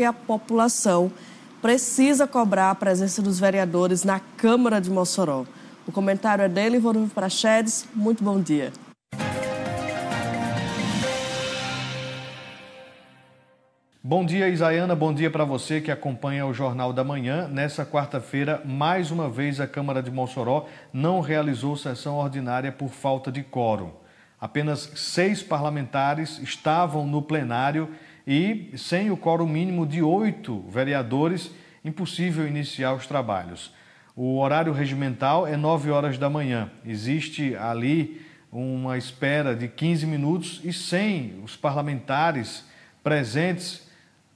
porque a população precisa cobrar a presença dos vereadores na Câmara de Mossoró. O comentário é dele, Volumio Praxedes. Muito bom dia. Bom dia, Isaiana. Bom dia para você que acompanha o Jornal da Manhã. Nessa quarta-feira, mais uma vez, a Câmara de Mossoró não realizou sessão ordinária por falta de quórum. Apenas seis parlamentares estavam no plenário e sem o quórum mínimo de oito vereadores, impossível iniciar os trabalhos. O horário regimental é 9 horas da manhã. Existe ali uma espera de 15 minutos e sem os parlamentares presentes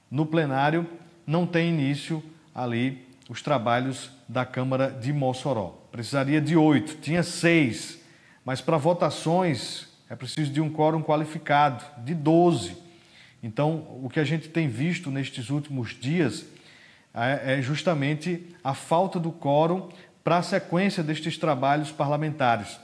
no plenário, não tem início ali os trabalhos da Câmara de Mossoró. Precisaria de oito, tinha seis, mas para votações é preciso de um quórum qualificado, de 12. Então, o que a gente tem visto nestes últimos dias é, é justamente a falta do quórum para a sequência destes trabalhos parlamentares.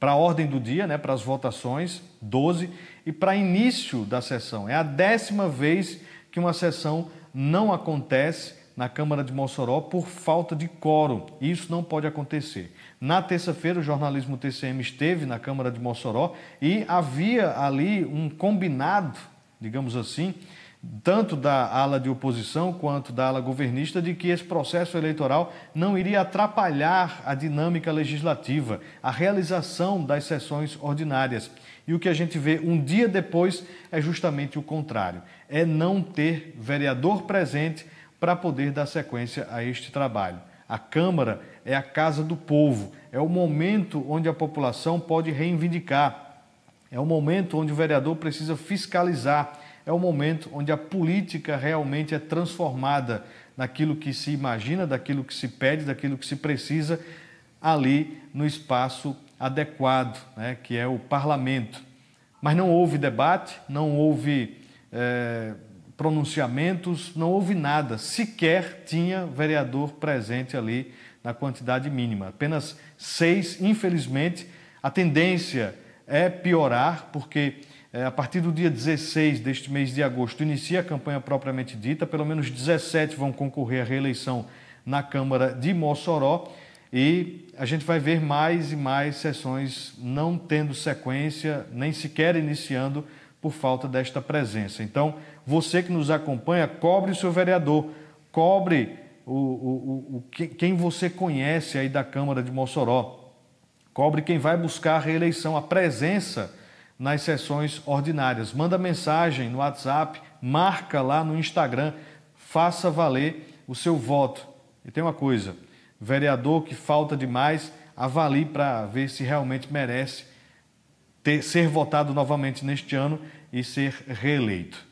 Para a ordem do dia, né, para as votações, 12, e para início da sessão. É a décima vez que uma sessão não acontece na Câmara de Mossoró por falta de quórum. Isso não pode acontecer. Na terça-feira, o jornalismo TCM esteve na Câmara de Mossoró e havia ali um combinado digamos assim, tanto da ala de oposição quanto da ala governista, de que esse processo eleitoral não iria atrapalhar a dinâmica legislativa, a realização das sessões ordinárias. E o que a gente vê um dia depois é justamente o contrário: é não ter vereador presente para poder dar sequência a este trabalho. A Câmara é a casa do povo, é o momento onde a população pode reivindicar é o momento onde o vereador precisa fiscalizar, é o momento onde a política realmente é transformada naquilo que se imagina, daquilo que se pede, daquilo que se precisa, ali no espaço adequado, né, que é o parlamento. Mas não houve debate, não houve é, pronunciamentos, não houve nada, sequer tinha vereador presente ali na quantidade mínima. Apenas seis, infelizmente, a tendência é piorar, porque é, a partir do dia 16 deste mês de agosto inicia a campanha propriamente dita, pelo menos 17 vão concorrer à reeleição na Câmara de Mossoró e a gente vai ver mais e mais sessões não tendo sequência, nem sequer iniciando por falta desta presença. Então, você que nos acompanha, cobre o seu vereador, cobre o, o, o, quem você conhece aí da Câmara de Mossoró Cobre quem vai buscar a reeleição, a presença nas sessões ordinárias. Manda mensagem no WhatsApp, marca lá no Instagram, faça valer o seu voto. E tem uma coisa: vereador que falta demais, avalie para ver se realmente merece ter, ser votado novamente neste ano e ser reeleito.